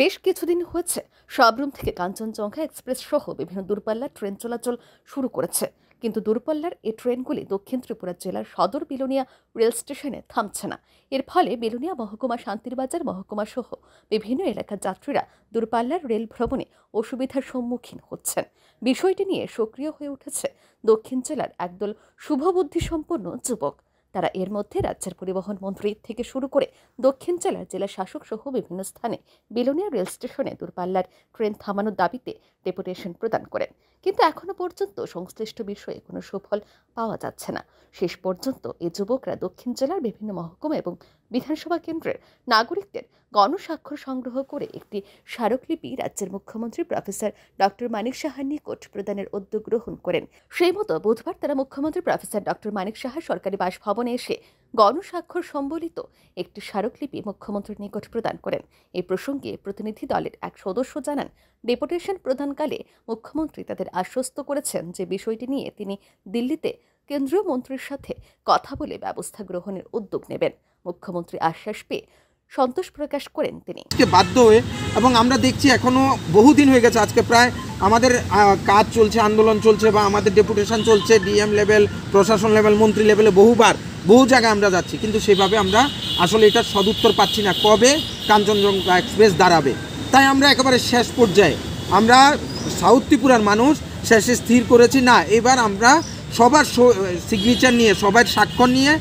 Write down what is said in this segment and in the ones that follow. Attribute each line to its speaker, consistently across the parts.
Speaker 1: বেশ কিছুদিন হয়েছে সাবরুম থেকে কাঞ্চনজঙ্ঘা এক্সপ্রেস সহ বিভিন্ন দূরপাল্লার ট্রেন চলাচল শুরু করেছে কিন্তু দূরপাল্লার এই ট্রেনগুলি দক্ষিণ ত্রিপুরা জেলার সদর বিলোনিয়া রেল স্টেশনে থামছে না এর ফলে বিলোনিয়া মহকুমা শান্তিরবাজার মহকুমা সহ বিভিন্ন এলাকার যাত্রীরা দূরপাল্লার রেল ভ্রমণে অসুবিধার সম্মুখীন হচ্ছেন বিষয়টি নিয়ে সক্রিয় হয়ে উঠেছে দক্ষিণ জেলার একদল শুভবুদ্ধিসম্পন্ন যুবক তারা এর মধ্যে রাজ্যের পরিবহন মন্ত্রী থেকে শুরু করে দক্ষিণ জেলার জেলা শাসক সহ বিভিন্ন স্থানে বিলোনিয়া রেল স্টেশনে দূরপাল্লার ট্রেন থামানোর দাবিতে ডেপুটেশন প্রদান করেন কিন্তু এখনও পর্যন্ত সংশ্লিষ্ট বিষয়ে কোনো সুফল পাওয়া যাচ্ছে না শেষ পর্যন্ত এ যুবকরা দক্ষিণ জেলার বিভিন্ন মহকুমা এবং বিধানসভা কেন্দ্রের নাগরিকদের গণস্বাক্ষর সংগ্রহ করে একটি স্মারকলিপি রাজ্যের মুখ্যমন্ত্রী প্রফেসর ডক্টর মানিক সাহার নিকট প্রদানের উদ্যোগ গ্রহণ করেন সেই মতো বুধবার তারা মুখ্যমন্ত্রী প্রফেসর ডক্টর মানিক সাহা সরকারি বাসভবনে এসে গণস্বাক্ষর সম্বলিত একটি স্মারকলিপি মুখ্যমন্ত্রীর নিকট প্রদান করেন এই প্রসঙ্গে প্রতিনিধি দলের এক সদস্য জানান ডেপুটেশন প্রদানকালে মুখ্যমন্ত্রী তাদের আশ্বস্ত করেছেন যে বিষয়টি নিয়ে তিনি দিল্লিতে কেন্দ্রীয় মন্ত্রীর সাথে কথা বলে ব্যবস্থা গ্রহণের উদ্যোগ নেবেন মুখ্যমন্ত্রী আশ্বাস পেয়ে সন্তোষ প্রকাশ করেন তিনি
Speaker 2: বাধ্য হয়ে এবং আমরা দেখছি এখনও বহুদিন হয়ে গেছে আজকে প্রায় আমাদের কাজ চলছে আন্দোলন চলছে বা আমাদের ডেপুটেশন চলছে ডিএম লেভেল প্রশাসন লেভেল মন্ত্রী লেভেলে বহুবার বহু জায়গায় আমরা যাচ্ছি কিন্তু সেভাবে আমরা আসলে এটার সদুত্তর পাচ্ছি না কবে কাঞ্চনজঙ্ঘা এক্সপ্রেস দাঁড়াবে তাই আমরা একেবারে শেষ পর্যায়ে আমরা সাউথ ত্রিপুরার মানুষ শেষে স্থির করেছি না এবার আমরা সবার সিগনেচার নিয়ে সবার স্বাক্ষর নিয়ে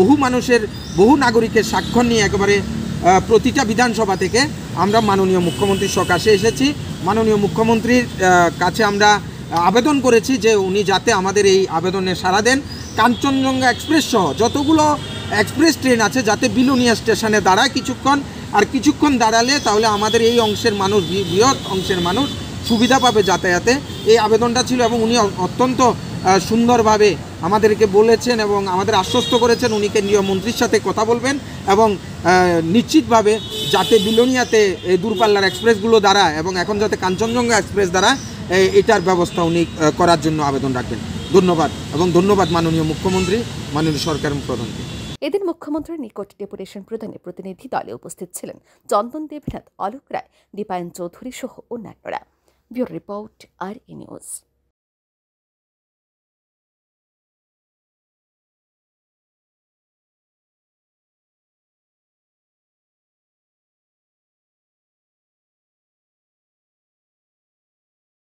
Speaker 2: বহু মানুষের বহু নাগরিকের স্বাক্ষর নিয়ে একেবারে প্রতিটা বিধানসভা থেকে আমরা মাননীয় মুখ্যমন্ত্রীর সকাশে এসেছি মাননীয় মুখ্যমন্ত্রীর কাছে আমরা আবেদন করেছি যে উনি যাতে আমাদের এই আবেদনে সারা দেন কাঞ্চনজঙ্ঘা এক্সপ্রেস সহ যতগুলো এক্সপ্রেস ট্রেন আছে যাতে বিলুনিয়া স্টেশনে দাঁড়ায় কিছুক্ষণ আর কিছুক্ষণ দাঁড়ালে তাহলে আমাদের এই অংশের মানুষ বৃহৎ অংশের মানুষ সুবিধা পাবে যাতায়াতে এই আবেদনটা ছিল এবং উনি অত্যন্ত সুন্দরভাবে আমাদেরকে বলেছেন এবং আমাদের আশ্বস্ত করেছেন উনি কেন্দ্রীয় মন্ত্রীর সাথে কথা বলবেন এবং নিশ্চিতভাবে যাতে বিলোনিয়াতে এই দূরপাল্লার এক্সপ্রেসগুলো দ্বারা এবং এখন যাতে কাঞ্চনজঙ্ঘা এক্সপ্রেস দ্বারা এটার ব্যবস্থা উনি করার জন্য আবেদন রাখবেন ধন্যবাদ এবং ধন্যবাদ মাননীয় মুখ্যমন্ত্রী মাননীয় সরকার প্রধানকে
Speaker 1: এদিন মুখ্যমন্ত্রীর নিকট ডেপুটেশন প্রদানে প্রতিনিধি দলে উপস্থিত ছিলেন চন্দন দেবনাথ অলোক রায় দীপায়ন চৌধুরী সহ অন্যান্যরা bureau report R E news